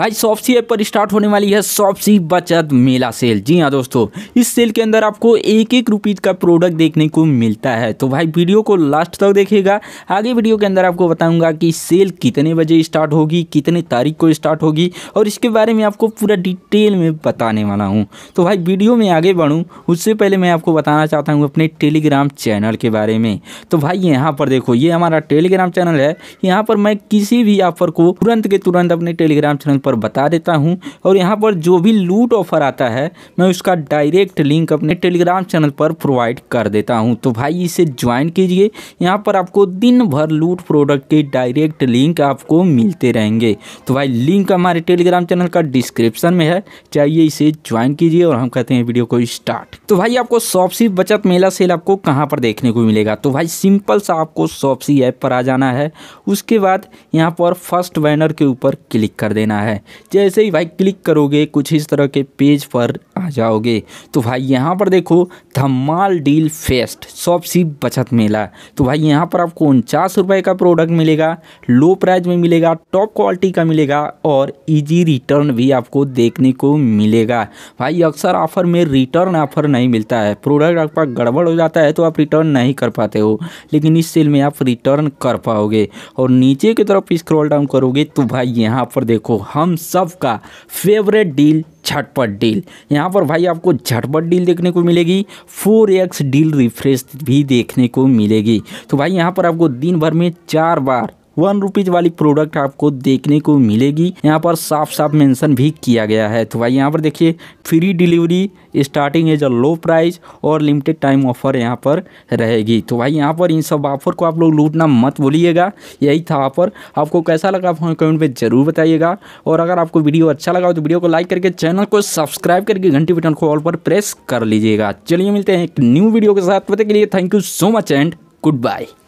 भाई सॉफ्टसी ऐप पर स्टार्ट होने वाली है सॉफ्टसी बचत मेला सेल जी हाँ दोस्तों इस सेल के अंदर आपको एक एक रुपीज़ का प्रोडक्ट देखने को मिलता है तो भाई वीडियो को लास्ट तक देखेगा आगे वीडियो के अंदर आपको बताऊंगा कि सेल कितने बजे स्टार्ट होगी कितने तारीख को स्टार्ट होगी और इसके बारे में आपको पूरा डिटेल में बताने वाला हूँ तो भाई वीडियो में आगे बढ़ूँ उससे पहले मैं आपको बताना चाहता हूँ अपने टेलीग्राम चैनल के बारे में तो भाई यहाँ पर देखो ये हमारा टेलीग्राम चैनल है यहाँ पर मैं किसी भी ऑफर को तुरंत के तुरंत अपने टेलीग्राम चैनल पर पर बता देता हूँ और यहाँ पर जो भी लूट ऑफर आता है मैं उसका डायरेक्ट लिंक अपने टेलीग्राम चैनल पर प्रोवाइड कर देता हूँ तो भाई इसे ज्वाइन कीजिए यहाँ पर आपको दिन भर लूट प्रोडक्ट के डायरेक्ट लिंक आपको मिलते रहेंगे तो भाई लिंक हमारे टेलीग्राम चैनल का डिस्क्रिप्शन में है चाहिए इसे ज्वाइन कीजिए और हम कहते हैं वीडियो को स्टार्ट तो भाई आपको सॉपसी बचत मेला सेल आपको कहाँ पर देखने को मिलेगा तो भाई सिंपल सा आपको सॉपसी ऐप पर आ जाना है उसके बाद यहाँ पर फर्स्ट बैनर के ऊपर क्लिक कर देना है जैसे ही भाई क्लिक करोगे कुछ इस तरह के पेज पर आ जाओगे तो भाई यहाँ पर देखो धमाल डील फेस्ट सॉपसी बचत मेला तो भाई यहाँ पर आपको उनचास रुपये का प्रोडक्ट मिलेगा लो प्राइस में मिलेगा टॉप क्वालिटी का मिलेगा और इजी रिटर्न भी आपको देखने को मिलेगा भाई अक्सर ऑफर में रिटर्न ऑफर नहीं मिलता है प्रोडक्ट आपका गड़बड़ हो जाता है तो आप रिटर्न नहीं कर पाते हो लेकिन इस सेल में आप रिटर्न कर पाओगे और नीचे की तरफ स्क्रॉल डाउन करोगे तो भाई यहाँ पर देखो हम सब का फेवरेट डील झटपट डील यहाँ पर भाई आपको झटपट डील देखने को मिलेगी फोर एक्स डील रिफ्रेश भी देखने को मिलेगी तो भाई यहाँ पर आपको दिन भर में चार बार वन रुपीज वाली प्रोडक्ट आपको देखने को मिलेगी यहाँ पर साफ साफ मेंशन भी किया गया है तो भाई यहाँ पर देखिए free delivery starting as a low price और लिमिटेड टाइम ऑफर यहाँ पर रहेगी तो भाई यहाँ पर इन सब ऑफर को आप लोग लूटना मत बोलिएगा यही था ऑफर आपको कैसा लगा आप कमेंट में ज़रूर बताइएगा और अगर आपको वीडियो अच्छा लगा तो वीडियो को लाइक करके चैनल को सब्सक्राइब करके घंटी बटन को ऑल पर प्रेस कर लीजिएगा चलिए मिलते हैं एक न्यू वीडियो के साथ पता के लिए thank you so much and good bye